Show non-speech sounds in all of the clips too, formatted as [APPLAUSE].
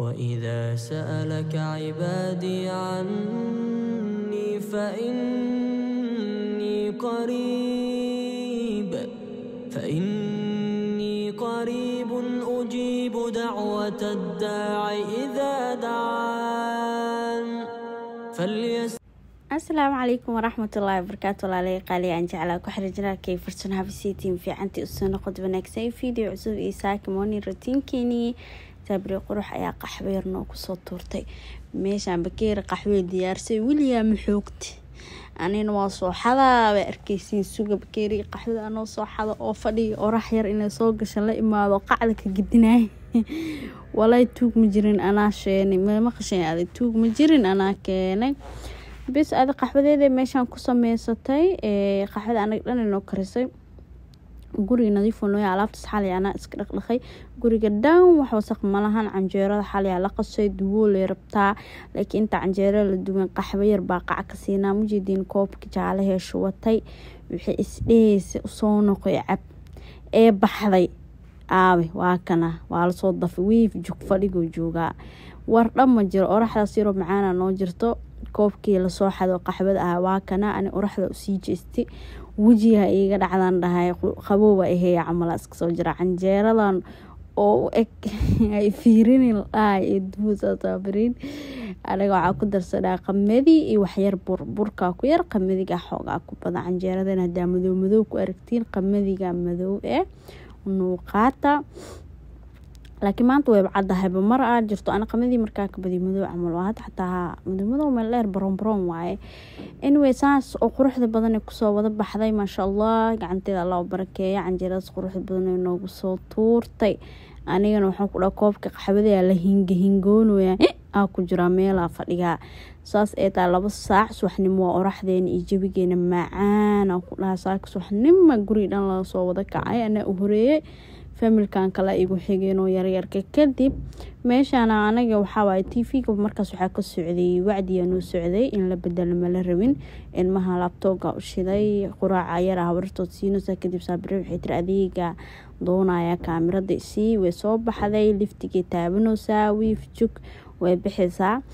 وإذا سألك عبادي عني فإني قريب فإني قريب أجيب دعوة الداع إذا دعان فليس السلام عليكم ورحمة الله وبركاته والله لي أنت على كحر جلال كي فرسون في سيتين في عنتي أسونا قد بناك سيفيدي عزوب إيساك موني روتين كيني kabri qurux ayaa qaxwe yar kusoo tuurtay meeshaan bakeeri qaxwey diyaarsay weligaa ma xoogti anina waa soo xadaa bay arkeysiin suga bakeeri qaxwada anoo soo xada oo fadhiya orax yar inay soo gasha la imaado qacda ka gedinaay [LAUGHS] walay tuug ma jirin anaa sheeni mamaqasheen ada tuug ma jirin anaa keenay bis adi qaxwadeeda meeshaan ku sameysatay qaxwada anag dhananoo karisay guriga nadiif walnooy alaabtaas xalay anaa iska dhaqdhaqay guriga dhan wax wasaq malahan canjeerada xalay aa la qasay duwoolay rabtaa laakiin inta canjeera la duwan qaxwo yar baa qaca ka siinaa mujidiin koobka jaale heeshu watay wixii isdheheysa usoo noqoy cab ee baxday aabe waa kana waa lasoo dafay wiif jug fadhigoo joogaa wardha ma jiro oraxdaas yaroo macaana noo jirto koobkii lasoo xado qaxwada ah waa kana ani oraxda usii jeestay wejiga iga dhacdan dhahay qabowba aheeya camal iska soo jira canjeeradan oo u eg [LAUGHS] ay fiirini ladhahay iyo dubuusasaabariin anaga waxaa ku darsadaa qamadi iyo waxyar burburka ku yar qamadiga xoogaa ku badan canjeeradan hadaa madow madow ku aragtiin qamadiga madow ee nuuqaata laakiin maanta wayba caddahayba mar aad jirto ana qamadii markaa kabadiy madow camal waa had xataa madowmadow meel dheer baroon baroon waaye anyway saas oo quruxda badane kusoo wada baxday maasha allah gacanteeda alla u barakeeya canjeeradaas quruxda badane noogu soo tuurtay anigana waxaan ku dhaa koobka qaxwadayaa la hinga hingoonaya ah ku jiraa meelaa fadhigaa saas ee taa laba saac subaxnimo waa oraxdeena iyo jabigeena macaana ku dhahaa saaka subaxnima guri dhan laga wada kacay anaa u horeeyey familkan kale igu xigeenoo yaryarka kadib meeshaana anaga t v tvga markaas waxaa ka socday wacdiya socday in la bedelo mala rabin ilmaha laabtooga u shiday quraaca yar habartood siinaysa kadib saabire waxay tiri adeega doonaya kaamirada isii way soo baxday liftigay taabanaysaa wiif jug way bixaysaa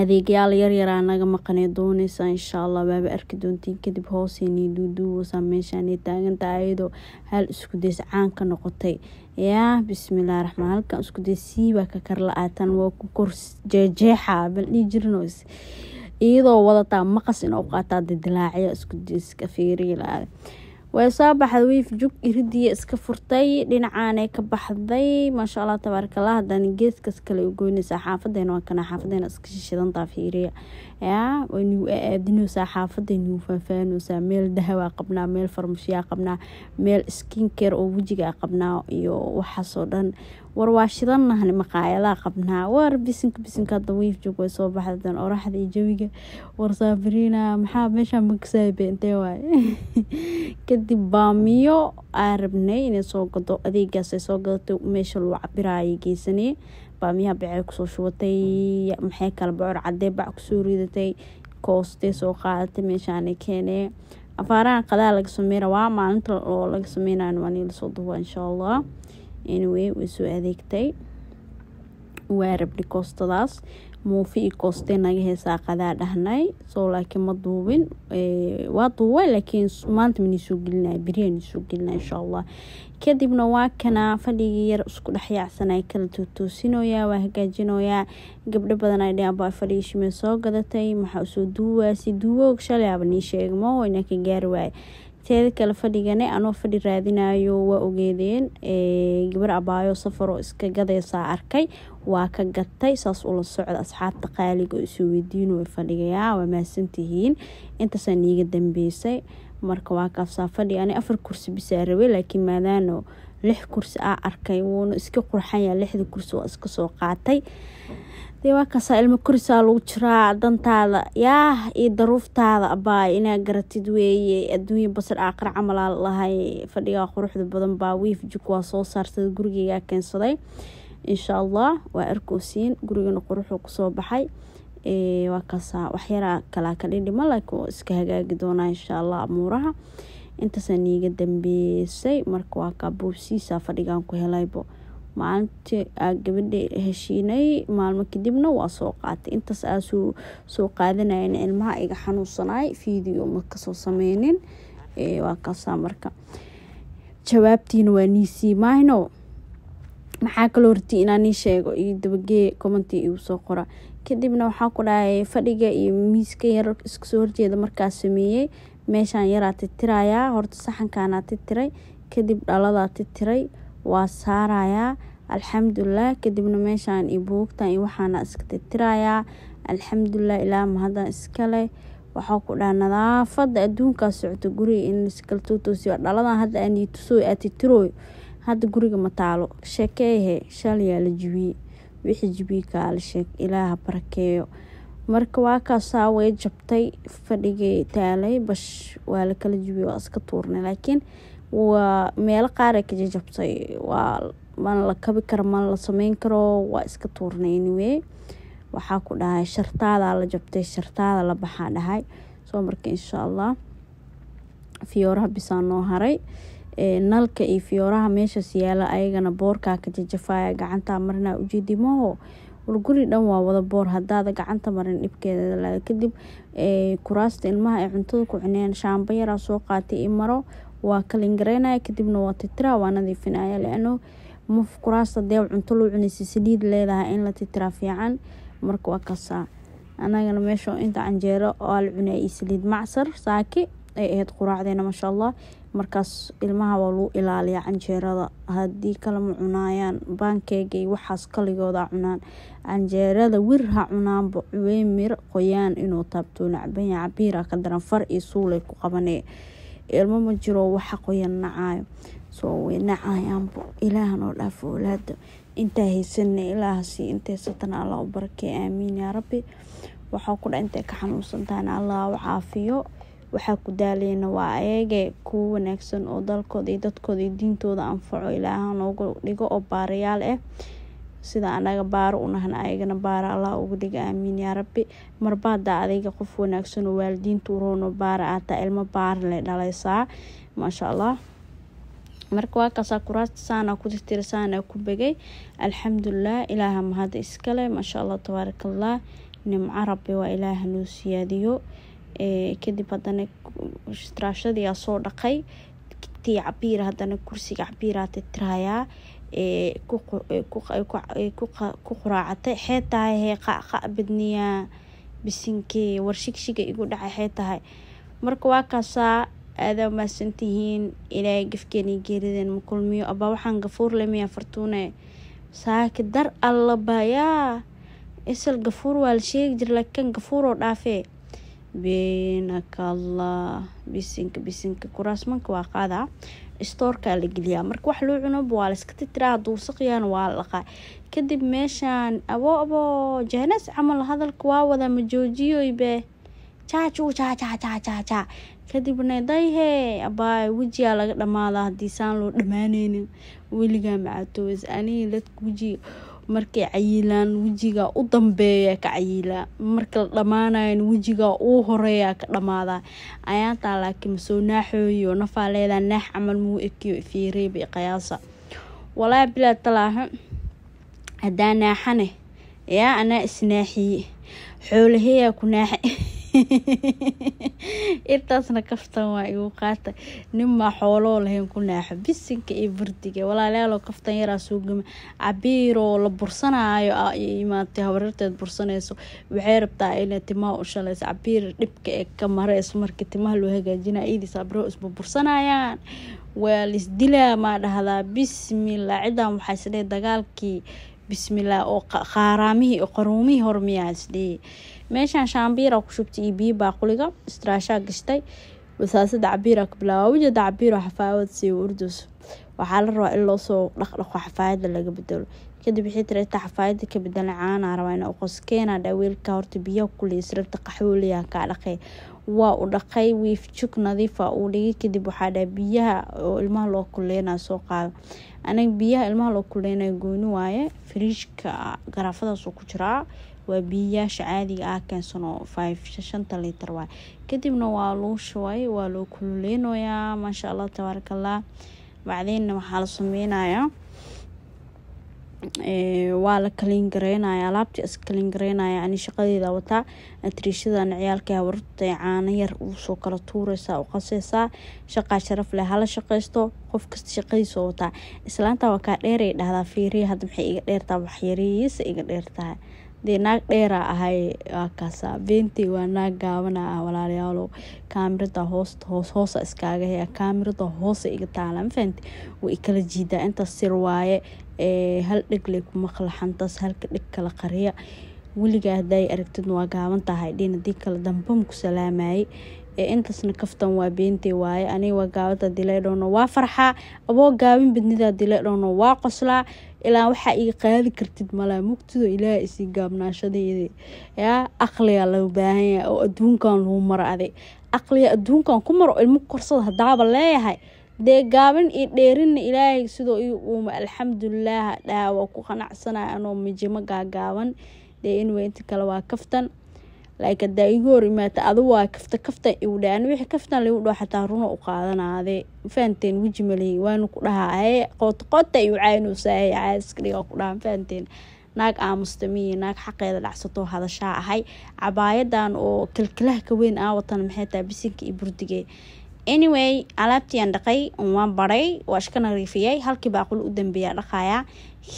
adeegyaal yaryar aa naga maqanee dooneysa insha allah waaba arki doontiin kadib hooseni duuduuwasa meeshaanay taagantaha ayadoo hal iskudays caan ka noqotay ya bismillahi raxmaan halkan iskudays siibaa ka karla aatan waa ku korjeejeexa bal dhihi jirno iyadoo wadataa maqas in u qaataa didilaaciya iskudays ka fiiriila way soo baxday wiif jug iridiya iska furtay dhinacaanay ka baxday maasha allah tabaarakallah haddaan geeskas kale u goynaysaa xaafadeena waa kana xaafadeena iska shishidan fiiriya aadinoosaa eh, eh, xaafada inuu meel dahawaa qabnaa meel farmashiyaa qabnaa meel skinkeer oo wejigaa qabnaa iyo waxaasoo dhan war waa maqaayadaa qabnaa war bisinka bisinka hadda wiif way soo baxdadan oraxda iyo jawiga war saafiriina maxaa meeshaa magsaabe intee waay [LAUGHS] kadib baamiyo aa rabnay inay soo gado adeegaasay soo gadatay meesha lagu cabiraayo geysanay baamiyaha bacay kusoo shubatay maxay kale bocor cadee bac kusoo ridatay koostee soo qaadatay meeshaan keenee afaarahan qadaa laga sameynaa waa maalinta oo laga sameynayo maalin lasoo duuba insha allah anyway way soo adeegtay waa rabni koostadaas muufi koosteenaga qadaa dhahnay soo laakiin ma duubin waa duubay laakiin maanta mani soo gelinaya beriyaani soo gelinaya insha allah kadibna waa kanaa fadhigii yar isku dhexyaacsanay kala tootoosinooyaa waa hagaajinooyaa gabdho badan ay dheen soo gadatay maxaa usoo duuwaasi duuwoog shalay nii sheegmo inaa ka gaari waaya teeda kale fadhigane anoo fadhi raadinayo waa ogeedeen gabar abaayo safaroo iska gadaysaa arkay waa ka gatay saas ula socda asxaabta qaaliga isoo weydiin weydiino way fadhigayaa waa mahadsantihiin intaasaan iiga dambeysay marka waa kaafsaa fadhi ani afar kursi bisaa rabay laakiin maadaano lix kursi aa arkay wuuna iska qurxanyaa lixda kursi waa iska soo qaatay dee waa kaasaa ilmo kurisaa lagu jiraa dantaada yaah iyo daruuftaada baa inaa garatid weeye adduunya basar aaqar camalaa lahay fadhigaa quruxda badan baa wiifjik waa soo saartay gurigeygaa keensaday insha allah waa arkoosiin gurigana quruxuu kusoo baxay waa kaasaa waxyaraa kalaa ka dhindhima laakiin iska hagaagi doonaa insha allah amuuraha intaasaa niiga dambeysay marka waa kaa boobsiisaa fadhigaan ku helaybo maalintii aa gabadha heshiinay maalmo kadibna waa soo qaatay intaas aa soo qaadanayn ilmaha iga xanuunsanaay video ma kasoo sameynin waa kaasaa marka jawaabtiina waa niisii maayno maxaa kaloo rati inaa sheego iyo dabagee commenti igu soo qora kadibna waxaa ku dhahay fadhiga iyo miiska yar iskasoo horjeeda markaa sameeyey meeshaan yaraa tirtirayaa horta saxankaanaa tirtiray kadib dhaladaa tirtiray waa saarayaa alxamdulilah kadibna meeshaan iyo buugtan iyo waxaana iska tirtirayaa alxamdulilah ilaa mahadan iskale waxaa ku dhaha nadaafada adduunkaa socoto guriga in iskala tuutuusiyo dhaladan hadda aanii tusooy aa hadda guriga ma taalo sheekeehe shalayaa la jibiyey wixii jibiyi kaala sheeg ilaaha barakeeyo marka waa way jabtay fadhigay taalay bash waa la kala jibiyey waa iska tuurnay laakiin waa meelo qaara ka jajabtay waana la kabi kara mana la sameyn karo waa iska tuurnayni wey waxaa ku dhahay shartaadaa la jabtay shartaada la baxaa dhahay soo marka insha allah fiyooraha bisaa haray nalka iyo fiyooraha meeshaas yaala ayagana boorkaa ka jajafaya gacantaa marinaa ujeedimaho warguri dhan waa wada boor hadaada gacanta marin dhibkeeda kadib kuraasta ilmaha ay cuntada ku cuneen shaambayaraa soo qaatay i maro waa kalingareynaya kadibna waa titira waa nadiifinaya lano muf kuraasta dee cunto loo cunaysa saliid leedahay in la titira fiican marka waa kasaa anagana meesha inta canjeero oo la cunaya iyo saliid macsar saaki ay ahayd quraacdeena maasha allah markaas ilmaha waa lagu ilaaliyaa canjeerada haddii kalema cunaayaan baankeega iyo waxaas kaligooda cunaan canjeerada wir ha cunaanba cuweymir qoyaan inuu taabtoona cabeya cabiira ka daran far iyo suulay ku qabanee ilmo ma jiro waxa qoyan nacayo soo way nacayaanba ilaahan oo dhaaf owlaada intaa haysanna ilaahasi sii satana allah u barakee aamiin yaa rabbi waxaa ku dha intay ka xanuunsantahana allah u caafiyo waxaa ku daalayana waa ayaga kuwo wanaagsan oo dalkooda iyo dadkooda iyo diintooda anfaco ilaaha noogu dhigo oo baarayaal ah eh sida anaga baaro unahan ayagana baara allah uga dhig aamiin yaa rabbi marbaadaa adayga qof wanaagsan oo waalidiinta uroono baara aataa ilmo baara lay dhalaysaa maasha allah marka waa kuraasta saanaa ku tirtira saanaa ku begay alxamdulilah ilaaha mahada iskale maasha allah tabaaraka allah nimco rabbi waa ilaaha loo siyaadiyo kadib haddana istiraashadiyaa soo dhaqay tii cabiira haddana kursiga cabiiraa tirtirayaa ku quraacatay xee tahay hee qaqa badniyaa bisinkee war shigshiga igu dhacay xee tahay marka waa kaasaa aadaa mahadsan tihiin ilaahay gafkeen iyo geerideen ma kulmiyo abaa waxaan gafuur lemiya fartuune saaki dar alla isal gafuur waa la sheegi jir laakiin gafuuroo dhaafee beenaka allah bisinka bisinka kuraasmanka waa qaadaa istoorkaa la geliyaa marka wax loo cunaba waa layska titiraa hadduu saqyaana waa la kadib meeshaan abo abo janes camal hadalka waa wadaa ma joojiyoybe jaajuu kadibna dayhe abaay wejiyaa laga dhamaada haddii loo dhammaaneynin weligaa macaatoweys anigi dadka wejiga markay cayiilaan wejigaa u dambeeyaa ka cayilaa marka la dhammaanayan wejigaa uu horeeyaa ka dhammaadaa ayaantaa laakiin masoo naaxooyo nafaa leedaa naax camal muu ekiyo fiireeba i qiyaasa walaa bilaa talaaha haddaa naaxane yaa anaa isnaaxiye xoolaheyaa ku naaxe [LAUGHS] [LAUGHS] intaasna kaftan waa igu qaata ninmaa xooloo lahayn ku naaxo bisinka iyo burdiga walaalyaalo kaftan yaraa suugama cabiiroo la bursanaayo ah, imaatay habarirteed bursanayso waxay rabtaa inay timaha u shalayso cabiir dhibka ee ka marayso marka timaha loo hagaajina iidiis cabiraho isba bursanayaan waa lisdilaa maa dhahdaa bismillah cidan waxaa isdheh dagaalkii bismillah oo qaaraamihii iyo qaruumihii hormiyaa isdheh meeshaan shaambiira ku shubtay iyo biyo baaquliga istiraashaa gashtay wasaasada cabiira ka bilaaba wajada cabiiro xafaawad siiyo urduus waxaa la rabaa in loosoo dhaqdhaqo xafaayadda laga bedelo kadib wixii tiretaa xafaayadda ka bedelan caanaa rabaa inay uqos keenaa dhaaweelka horta biyaha kuley sirabta qaxwooliyaa kaa dhaqee waa u dhaqay wiifjug nadiifa ah, uu dhigay kadib waxaa dhaha biyaha oo ilmaha loo kuleyna soo qaado aniga biyaha ilmaha loo kuleyna gooni waaye firiijka garaafadaasuu ku jiraa waa biiyayaasha caadiga ah keensano shanta litar waay kadibna waa loo shubay waa loo kululeynayaa maasha allah tabaaraka bacdeenna waxaa la sameynayaa waa la kalin gareynaya alaabta iskalin gareynaya ani shaqadeeda wataa atriishadana ciyaalka hawarta ah, caano yar uusoo kala tuureysaa u qaseysaa shaqaa sharaf leh hala shaqeysto qof kasta shaqadiisoo wataa islaanta waa kaa dheeray dhahdaa fiiriya hadda maxay iga dheertaa waxyariyiisa iga dheertahay dee naag dheera ahay waa kaasa waa naag gaabana ah walaalayaalow kaamirada hooshoosa iskaaga haya kaamirada hoosa iga taala mafahamte way ikala jiidaa intaas sir waaye hal dhigley kuma qalaxantaas halka dhig kala qariya weligaa haday aragtidna waa gaaban tahay dhiin hadii kale damba ku salaamayay intaasna kaftan waa beentey waaye aniga waa gaabada dileedhowno waa farxaa aboo gaabin badnidaa dileedhowno waa qoslaa ilaa waxaa iga qaadi kartid malaa mugtido ilaaha isii gaabnaashadeeda yaa aqliga loo baahan yahay oo adduunkan lagu maro aday aqliga adduunkan ku maro ilmo korsada haddaaba leeyahay dee gaabin iyo dheerinna ilaahay sidoo i uuma alxamdulilaah dhaawa ku qanacsanayo anoo mijimo gaagaaban dee inwa inta kale waa kaftan laakiin hadaa igu hor imaata adu waa kafta kaftan igu dha kaftan ligu dhaho xataa runa u qaadanaade fahanteen weji maleyi waana ku dhahaa haye qootaqoota igu caynowsaa haye caadiska ku dhahaa fahanteen naag aamusta miyi naag xaqeeda dhacsato hadashaa ahay cabaayadan oo kalkalaha ka weyn aa watana maxay tahay bisinka iyo burdigee anyway alaabtiiaan dhaqay waan baray waa iskana riifiyay halkii baaqul u dambeeya dhaqaaya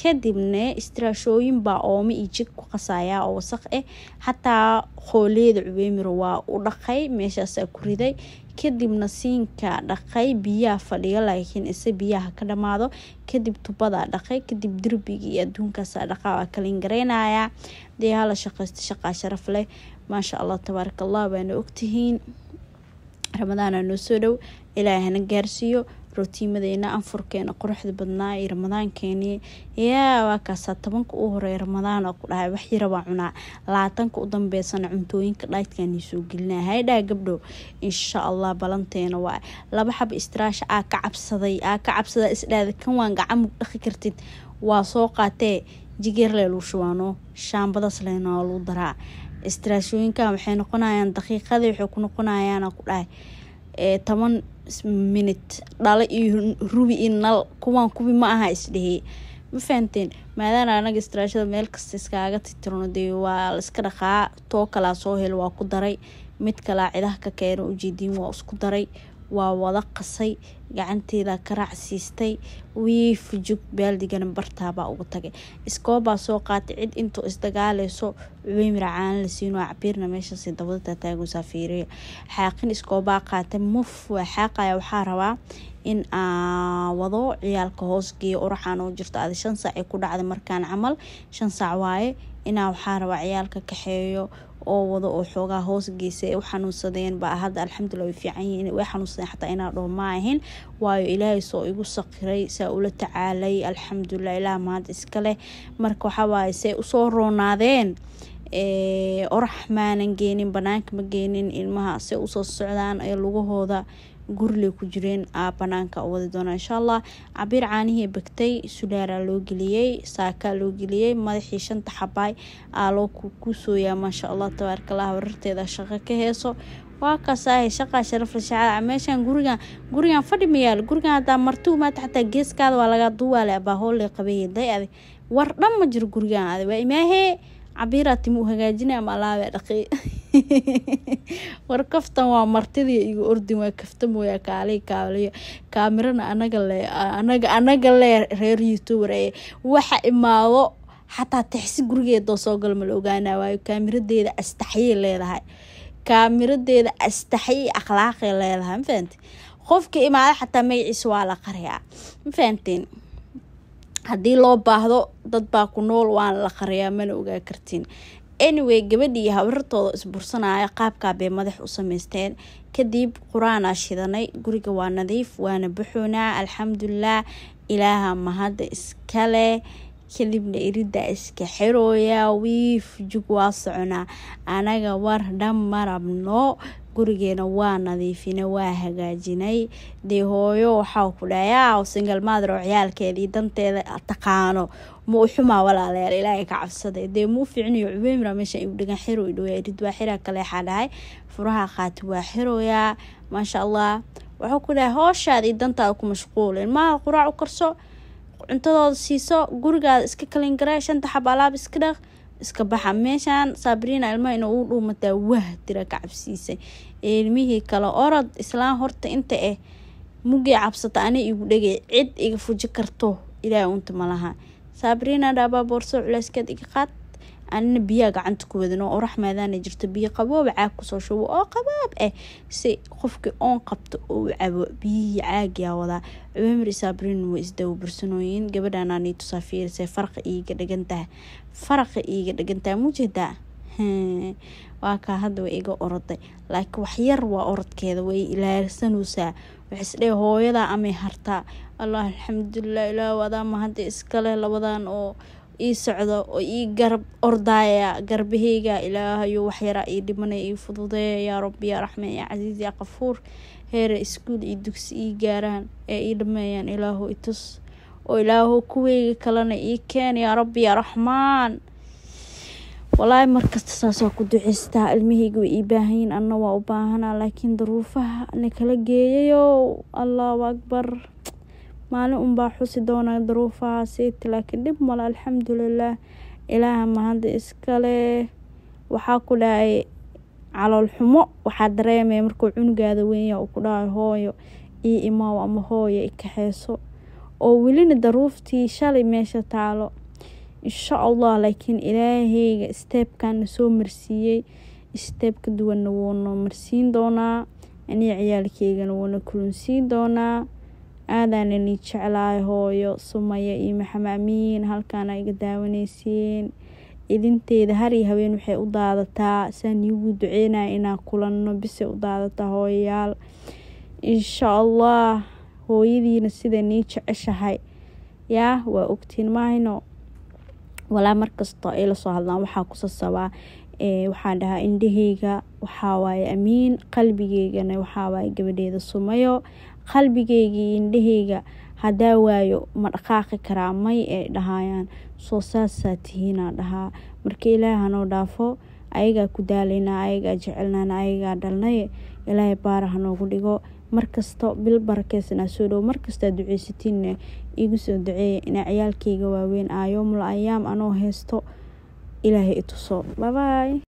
kadibna istiraashooyin baa ooma iyo jig ku qasaya oo wasaq ah xataa eh. hooleyada cubeymiro waa u dhaqay meeshaasaa ku riday kadibna siinka dhaqay biyaha fadhiyo laakiin ise biyaha ka dhammaado kadib tubadaa dhaqay kadib derbiga iyo adduunkaasaa dhaqaa waa kalin gareynayaa dee hala shaqaysta shaqaa sharaf leh maasha allah tabaaraka baana ogtihiin ramadaana noo soo dhow ilaahana gaarsiiyo rootiimadeena anfurkeena quruxda badnaa iyo ramadaankeeni yaa waa tobanka u horeeya ramadaan oo ku dhahay wax yara cunaa laatanka u dambeysana cuntooyinka dhaydkaani soo gelinaa haydhaha gabdhow insha allah balanteena waa laba xaba istiraasha aa ka cabsaday aa ka cabsadaa isdhaada kan waan gacamug dhaqi kartid waa soo qaatee jigeerlee luu shubaano leena waa luu daraa istaraashooyinkan waxay noqonayaan daqiiqadii waxay ku noqonayaana ku dhahay toban minut dhalo iyo rubi iyo nal kuwaan kubi ma aha isdhehey ma fahanteen maadaana anaga istaraashada meel kasta iskaaga titirno dee waa la iska dhaqaa too kalaa soo hel waa ku daray mid kalaa cidaha ka keeno ujiidiin waa isku daray waa wada qasay gacanteeda karaac siistay wii fujug baaldigana bartaabaa uga tagay iskoobaa soo qaatay cid intoo isdagaaleyso cubeymira caana la siino cabiirna meeshaasi dawdada taagaysaa fiiriya xaaqin iskoobaa qaatay muf waa xaaqaya waxaa rabaa in aawado ciyaalka hoos geeya oraxaan oo jirto adi shan saac ay ku dhacday markaan camal shan saac waaye inaa waxaa rabaa ciyaalka kaxeeyo oo wado oo xoogaa hoos geysa ay u xanuunsadeen baa hadda alxamdulila way fiican yihiin way xanuunsadeen xataa inaa ma ahin waayo ilaahay soo igu sakiray saa ula tacaalay alxamdulillah ilaa iska leh marka waxaa say usoo roonaadeen oraxmaanan geenin banaanka ma geenin ilmaha say usoo socdaan ee lugahooda gurley ku jireen banaanka wadi doona insha allah cabiir caanihii bagtay sulaara loo geliyey saakaa loo geliyey madaxii shanta xabaay aaloo ku sooyaa maasha allah tabaarkalaha wararteeda shaqo ka heeso waa kaasaahe shaqaa sharaf la shacaad meeshaan gurigan gurigan fadhi mayaal gurigan haddaa marti umaata xataa geeskaada waa lagaa duwaale abaahoole qabeeye day adag war dhan ma jiro gurigan adag waa imaahee cabiiraa timu hagaajina ama alaabee [LAUGHS] [LAUGHS] war kaftan waa martidii igu ordin waa kafta mooya kaaliy kaamirana anaga le anaga anaga le reer youtuber ee waxa imaado xataa taxsi gurigeedoo soo gala ma la ogaana waayo kaamiradeeda astaxyay leedahay kaamiradeeda astaxyi akhlaaqay leedahay mafahantiin qofka imaado xataa magaciisa waa la qariyaa mafahantiin haddii loo baahdo dad baa ku nool waan la qariyaa mana ogaa kartin anyway gabadhii habarartooda isbursanaya bay madax u samaysteen kadib qur-aan quraana shidanay guriga waa nadiif waana buxoonaa alxamdulilah ilaaha mahadda iskaleh kadibna irida iska xirooya wiif jug waa soconaa anaga war dhammarabno gurigeena waa nadiifine waa hagaajinay dee hooyo waxaa ku dhahay aaw singal oo ciyaalkeeda iyo danteeda taqaano ma uxumaa xumaa walaalayaal ilaahay ka cabsaday dee muu fiicnayo cubeymra meesha iu dhigan xiro idhowya rid waa xiraa kaleexaa dhahay furaha qaati waa xiroyaa maasha allah wuxuu ku dhahay hooshaada iyo dantaada ku mashquulin maaha quraac u karso cuntadooda siiso gurigaada iska kalin garee shanta xab alaab iska dhaq iska baxa meeshaan sabrina ilmaha in uu dhuumataa waah dira ka cabsiisay ilmihii kale orod islaan horta inta eh mugii cabsata ana igu dhegay cid iga fuji karto ilaaha unta malaha sabrina dhaabaa boorso culeyskeed iga qaad anina biyaa gacanta ku wadin oo oraxmaadaana jirto biyo qabooba caag kusoo shubo oo qabaab ah eh, si qofkii oon qabto oo cabo biyihii caagyaa wadaa cumamir isaabriin way isdawa bursanooyin tusaa fiirisay faraqa iiga dhigantaha faraqa iiga dhigantaha mujeedaa waa kaa haddaba iga oroday laakiin waxyar waa orodkeeda way ilaarsanaysaa waxaisdhee hooyadaa amay hartaa allah alxamdulilah ilaahu adaa mahadda iskaleh labadan oo ii socdo oo ii garab ordaaya garbaheyga ilaahayo waxyara ii dhimanaya ii fududeeya yaa rabbi yaa raxmaan yaa casiis yaa qafuur heere iskuul iyo dugsi ii gaaraan ee ii dhameeyaan ilaahu itus oo ilaahu kuweyga kalena ii keen yaa rabbi yaa raxmaan walaahi markasta saasoo ku duceystaa ilmahayga way ii baahanyiin anna waa u baahanaa laakiin daruufaha na kala geeyayow allahu akbar maalin unbaa xusi doona daruufahaasiita laakiin dhib male alxamdulilah ilaaha mahadda iskaleh waxaa ku dhahay calool xumo waxaa dareemaya markuu cunugaada weynya uu ku dhahay hooyo ii imaaw ama hooyo ikaxeyso oo welina daruuftii shalay meesha taalo insha allah laakiin ilaahayga isteebkana soo marsiiyey isteeb duwanna wuuna marsiin doonaa anii ciyaalkeygana wuuna kulunsiin doonaa aadana ni jeclaay hooyo sumaya iyo maxamaamiin halkaana iga daawaneyseen idinteeda har iyo habeen waxay u daadataa saa niigu duceynaya inaan kulanno bisay u daadata hooyayaal insha allah hooyadiina sida nii jeceshahay yaa waa ogtiin maayno walaa markastoo ay lasoo hadlaan waxaa kusasabaa waxaan dhahaa indhaheyga waxaa waaye amiin qalbigeygana waxaa waaye gabadheeda sumayo qalbigeygii indhahayga hadaa waayo ma dhaqaaqi karaa may ay dhahayaan soo saasaa tihiinaa dhahaa marka ilaahi hanoo dhaafo ayagaa ku daalaynaa ayagaa jecelnaana ayagaa dhalnaye ilaahay baara hanoogu dhigo markasta bil barakeysanaa soo dhowo markastaa duceysatiinna igu soo duceeya inaa ciyaalkayga waaweyn aa ayaam anoo haysto ilaahay ituso babaay